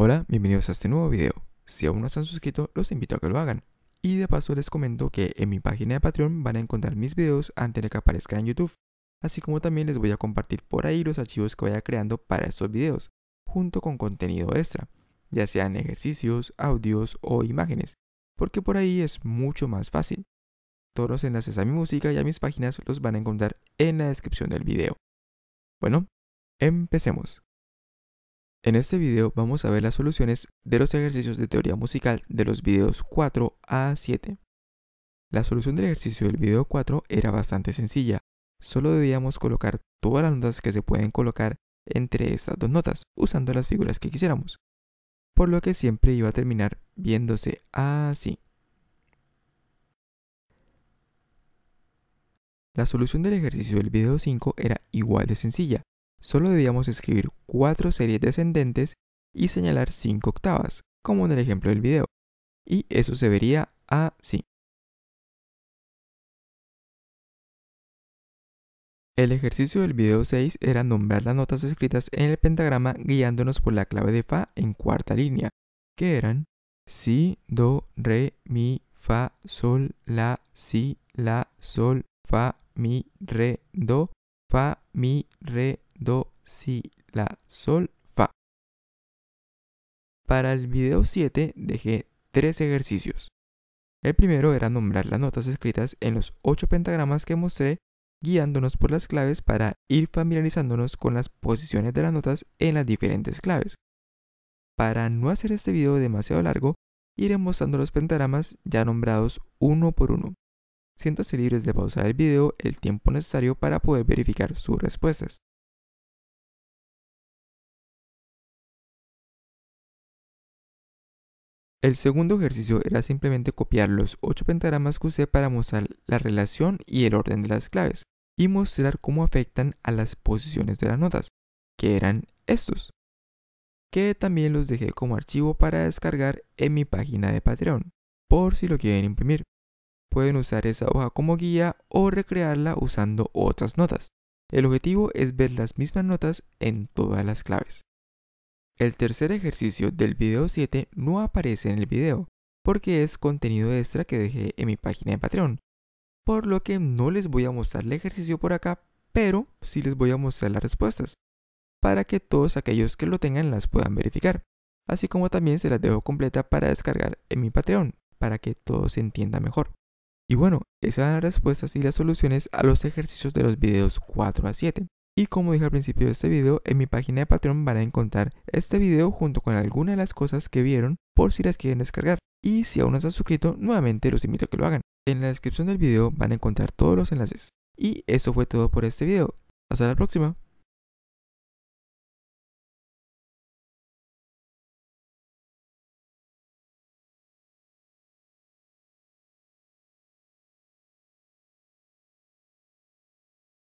Hola, bienvenidos a este nuevo video. Si aún no están suscritos, los invito a que lo hagan. Y de paso les comento que en mi página de Patreon van a encontrar mis videos antes de que aparezcan en YouTube, así como también les voy a compartir por ahí los archivos que vaya creando para estos videos, junto con contenido extra, ya sean ejercicios, audios o imágenes, porque por ahí es mucho más fácil. Todos los enlaces a mi música y a mis páginas los van a encontrar en la descripción del video. Bueno, empecemos. En este video vamos a ver las soluciones de los ejercicios de teoría musical de los videos 4 a 7. La solución del ejercicio del video 4 era bastante sencilla, solo debíamos colocar todas las notas que se pueden colocar entre estas dos notas, usando las figuras que quisiéramos, por lo que siempre iba a terminar viéndose así. La solución del ejercicio del video 5 era igual de sencilla, Solo debíamos escribir cuatro series descendentes y señalar cinco octavas, como en el ejemplo del video. Y eso se vería así. El ejercicio del video 6 era nombrar las notas escritas en el pentagrama guiándonos por la clave de Fa en cuarta línea, que eran Si, Do, Re, Mi, Fa, Sol, La, Si, La, Sol, Fa, Mi, Re, Do, Fa, Mi, Re, do, si, la, sol, fa. Para el video 7 dejé tres ejercicios. El primero era nombrar las notas escritas en los 8 pentagramas que mostré guiándonos por las claves para ir familiarizándonos con las posiciones de las notas en las diferentes claves. Para no hacer este video demasiado largo, iré mostrando los pentagramas ya nombrados uno por uno. Siéntase libres de pausar el video el tiempo necesario para poder verificar sus respuestas. El segundo ejercicio era simplemente copiar los 8 pentagramas que usé para mostrar la relación y el orden de las claves y mostrar cómo afectan a las posiciones de las notas, que eran estos, que también los dejé como archivo para descargar en mi página de Patreon, por si lo quieren imprimir. Pueden usar esa hoja como guía o recrearla usando otras notas. El objetivo es ver las mismas notas en todas las claves. El tercer ejercicio del video 7 no aparece en el video, porque es contenido extra que dejé en mi página de Patreon, por lo que no les voy a mostrar el ejercicio por acá, pero sí les voy a mostrar las respuestas, para que todos aquellos que lo tengan las puedan verificar, así como también se las dejo completa para descargar en mi Patreon, para que todo se entienda mejor. Y bueno, esas son las respuestas y las soluciones a los ejercicios de los videos 4 a 7. Y como dije al principio de este video, en mi página de Patreon van a encontrar este video junto con algunas de las cosas que vieron por si las quieren descargar. Y si aún no han suscrito, nuevamente los invito a que lo hagan. En la descripción del video van a encontrar todos los enlaces. Y eso fue todo por este video. Hasta la próxima.